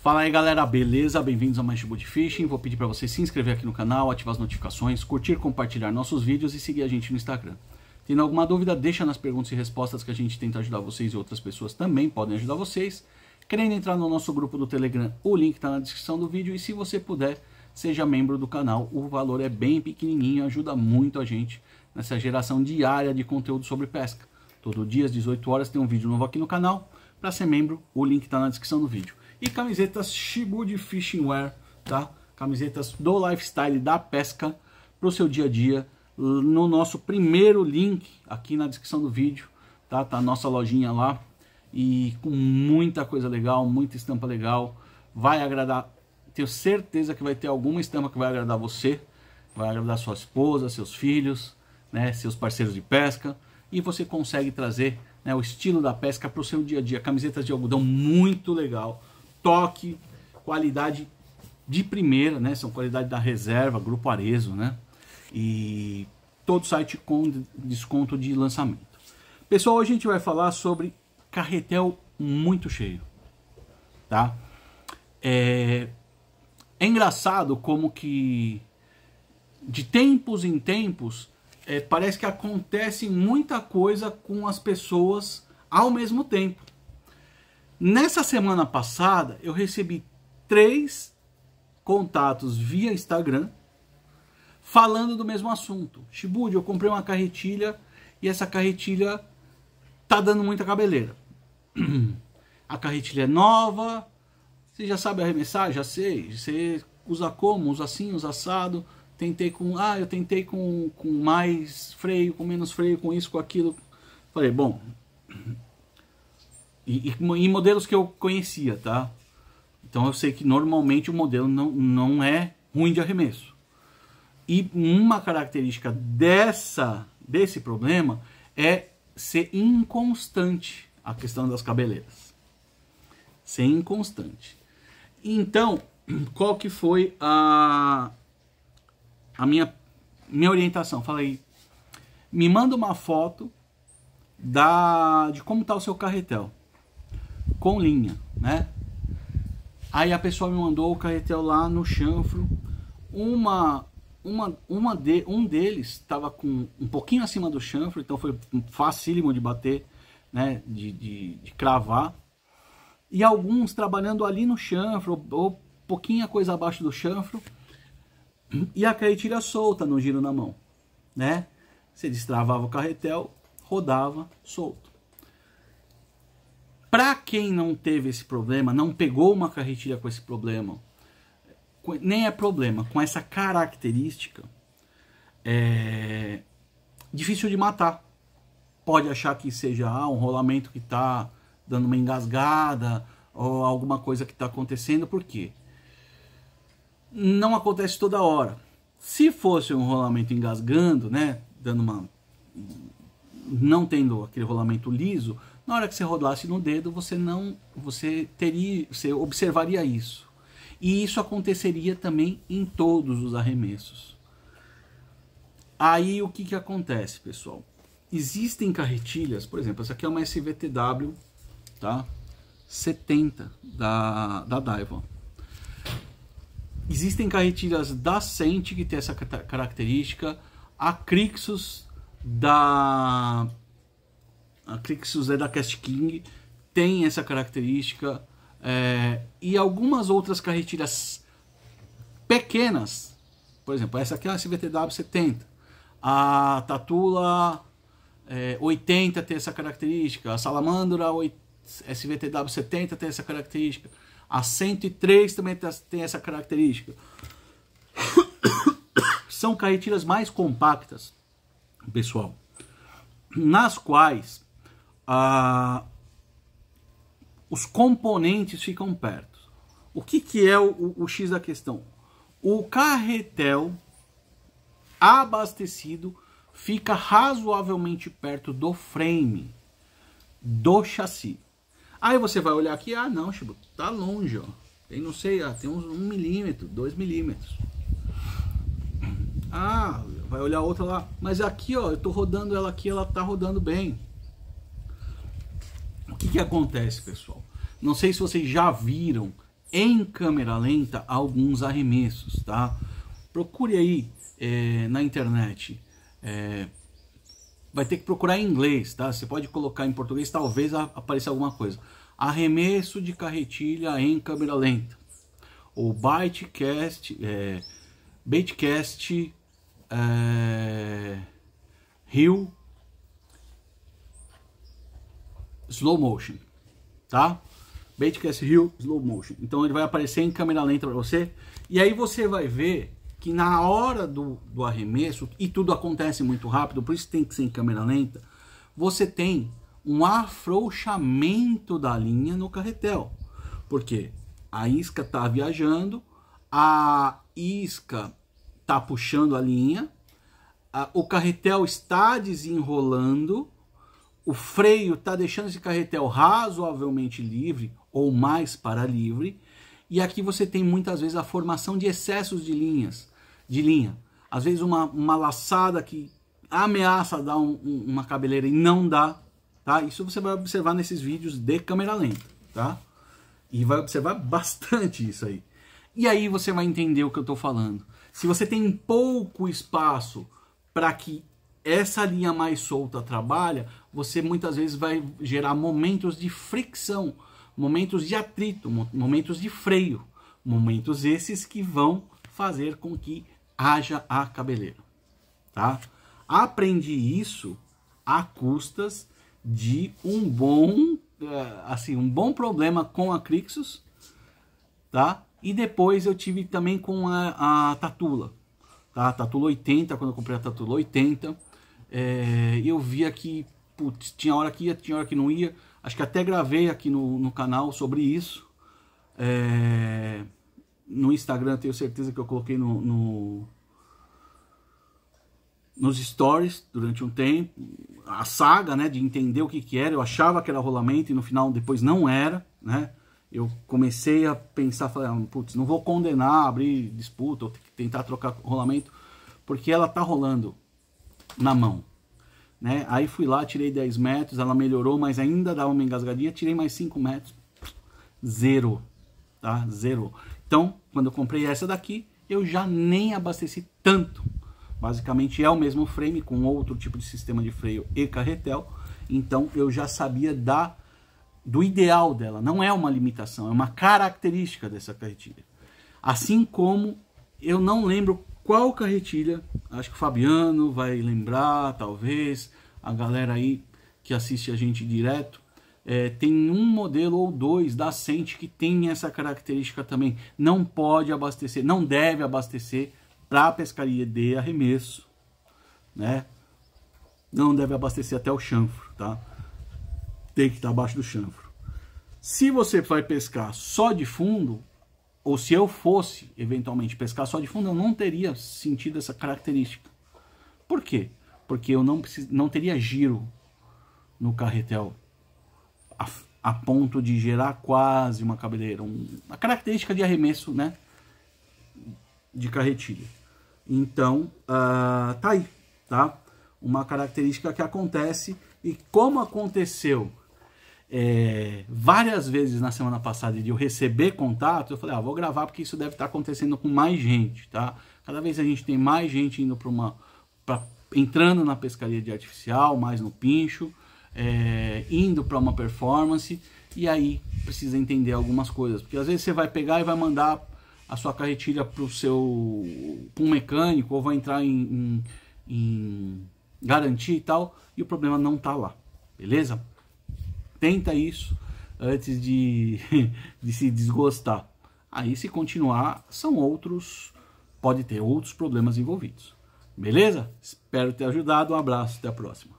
Fala aí galera, beleza? Bem-vindos a mais de Fishing. Vou pedir para você se inscrever aqui no canal, ativar as notificações, curtir, compartilhar nossos vídeos e seguir a gente no Instagram. Tendo alguma dúvida, deixa nas perguntas e respostas que a gente tenta ajudar vocês e outras pessoas também podem ajudar vocês. Querendo entrar no nosso grupo do Telegram, o link está na descrição do vídeo e se você puder, seja membro do canal. O valor é bem pequenininho, ajuda muito a gente nessa geração diária de conteúdo sobre pesca. Todo dia às 18 horas tem um vídeo novo aqui no canal. Para ser membro, o link está na descrição do vídeo. E camisetas Shibu Fishing Wear, tá? Camisetas do lifestyle da pesca para o seu dia a dia. No nosso primeiro link aqui na descrição do vídeo, tá? Tá a nossa lojinha lá e com muita coisa legal, muita estampa legal. Vai agradar, tenho certeza que vai ter alguma estampa que vai agradar você, vai agradar sua esposa, seus filhos, né, seus parceiros de pesca. E você consegue trazer né, o estilo da pesca para o seu dia a dia. Camisetas de algodão muito legal, toque, qualidade de primeira, né? São qualidade da reserva, Grupo Arezo, né? E todo site com desconto de lançamento. Pessoal, hoje a gente vai falar sobre carretel muito cheio, tá? É, é engraçado como que de tempos em tempos é, parece que acontece muita coisa com as pessoas ao mesmo tempo. Nessa semana passada, eu recebi três contatos via Instagram falando do mesmo assunto. Shibud, eu comprei uma carretilha e essa carretilha tá dando muita cabeleira. A carretilha é nova, você já sabe arremessar? Já sei. Você usa como? Usa assim, usa assado. Tentei com, ah, eu tentei com, com mais freio, com menos freio, com isso, com aquilo. Falei, bom, E, e, e, modelos que eu conhecia, tá? Então eu sei que normalmente o modelo não, não é ruim de arremesso. E uma característica dessa desse problema é ser inconstante a questão das cabeleiras. Ser inconstante. Então, qual que foi a, a minha, minha orientação? Falei, me manda uma foto da, de como está o seu carretel com linha, né? Aí a pessoa me mandou o carretel lá no chanfro. Uma, uma, uma de, um deles estava com um pouquinho acima do chanfro, então foi facílimo de bater, né? De, de, de cravar. E alguns trabalhando ali no chanfro, ou pouquinha coisa abaixo do chanfro. E a carretilha solta no giro na mão, né? Você destravava o carretel, rodava solto. Para quem não teve esse problema, não pegou uma carretilha com esse problema, nem é problema, com essa característica, é difícil de matar. Pode achar que seja ah, um rolamento que está dando uma engasgada ou alguma coisa que está acontecendo, por quê? Não acontece toda hora. Se fosse um rolamento engasgando, né, dando uma não tendo aquele rolamento liso, na hora que você rodasse no dedo, você não, você teria, você observaria isso. E isso aconteceria também em todos os arremessos. Aí o que, que acontece, pessoal? Existem carretilhas, por exemplo, essa aqui é uma SVTW, tá? 70 da, da Daiwa. Existem carretilhas da Sente que tem essa característica, a Crixus da a Crixus é da Cast King, tem essa característica. É, e algumas outras carretilhas pequenas, por exemplo, essa aqui é a SVTW 70, a Tatula é, 80 tem essa característica, a Salamandra 8, SVTW 70 tem essa característica, a 103 também tem essa característica. São carretilhas mais compactas, pessoal, nas quais ah, os componentes ficam perto. O que, que é o, o, o X da questão? O carretel abastecido fica razoavelmente perto do frame do chassi. Aí você vai olhar aqui, ah não, Chibu, tá longe, ó. Tem não sei, ah, tem uns 1 um milímetro, 2 milímetros. Ah, vai olhar outra lá. Mas aqui, ó, eu tô rodando ela aqui, ela tá rodando bem que, que acontece, pessoal? Não sei se vocês já viram em câmera lenta alguns arremessos, tá? Procure aí é, na internet. É, vai ter que procurar em inglês, tá? Você pode colocar em português, talvez apareça alguma coisa. Arremesso de carretilha em câmera lenta. Ou bytecast, é, baitcast, é, Rio slow motion, tá? Baitcast Hill slow motion. Então ele vai aparecer em câmera lenta para você. E aí você vai ver que na hora do, do arremesso, e tudo acontece muito rápido, por isso tem que ser em câmera lenta, você tem um afrouxamento da linha no carretel. Porque a isca está viajando, a isca está puxando a linha, a, o carretel está desenrolando o freio está deixando esse carretel razoavelmente livre ou mais para livre, e aqui você tem muitas vezes a formação de excessos de linhas, de linha. Às vezes uma, uma laçada que ameaça dar um, um, uma cabeleira e não dá, tá? Isso você vai observar nesses vídeos de câmera lenta, tá? E vai observar bastante isso aí. E aí você vai entender o que eu estou falando. Se você tem pouco espaço para que essa linha mais solta trabalha, você muitas vezes vai gerar momentos de fricção, momentos de atrito, momentos de freio, momentos esses que vão fazer com que haja a cabeleira, tá? Aprendi isso a custas de um bom, eh, assim, um bom problema com a Crixus, tá? E depois eu tive também com a, a Tatula, tá? A Tatula 80, quando eu comprei a Tatula 80, é, eh, eu via que putz, tinha hora que ia, tinha hora que não ia. Acho que até gravei aqui no, no canal sobre isso. É, no Instagram tenho certeza que eu coloquei no, no, nos stories durante um tempo. A saga, né, de entender o que que era. Eu achava que era rolamento e no final depois não era, né? Eu comecei a pensar, falei ah, putz, não vou condenar, abrir disputa ou tentar trocar rolamento, porque ela tá rolando na mão. Né? Aí fui lá, tirei 10 metros, ela melhorou, mas ainda dava uma engasgadinha, tirei mais 5 metros, zero, tá? Zero. Então, quando eu comprei essa daqui, eu já nem abasteci tanto. Basicamente é o mesmo frame com outro tipo de sistema de freio e carretel, então eu já sabia da do ideal dela, não é uma limitação, é uma característica dessa carretilha. Assim como eu não lembro qual carretilha, acho que o Fabiano vai lembrar, talvez, a galera aí que assiste a gente direto, é, tem um modelo ou dois da Sente que tem essa característica também. Não pode abastecer, não deve abastecer para pescaria de arremesso, né? Não deve abastecer até o chanfro, tá? Tem que estar abaixo do chanfro. Se você vai pescar só de fundo, ou se eu fosse eventualmente pescar só de fundo, eu não teria sentido essa característica. Por quê? Porque eu não, precis, não teria giro no carretel a, a ponto de gerar quase uma cabeleira, um, uma característica de arremesso né, de carretilha. Então, uh, tá aí, tá? Uma característica que acontece e como aconteceu é, várias vezes na semana passada de eu receber contato, eu falei, ah, vou gravar porque isso deve estar acontecendo com mais gente, tá? Cada vez a gente tem mais gente indo para uma. Pra, entrando na pescaria de artificial, mais no pincho, é, indo para uma performance, e aí precisa entender algumas coisas. Porque às vezes você vai pegar e vai mandar a sua carretilha para o seu pra um mecânico, ou vai entrar em, em, em garantia e tal, e o problema não está lá, beleza? Tenta isso antes de, de se desgostar. Aí, se continuar, são outros, pode ter outros problemas envolvidos. Beleza? Espero ter ajudado. Um abraço, até a próxima.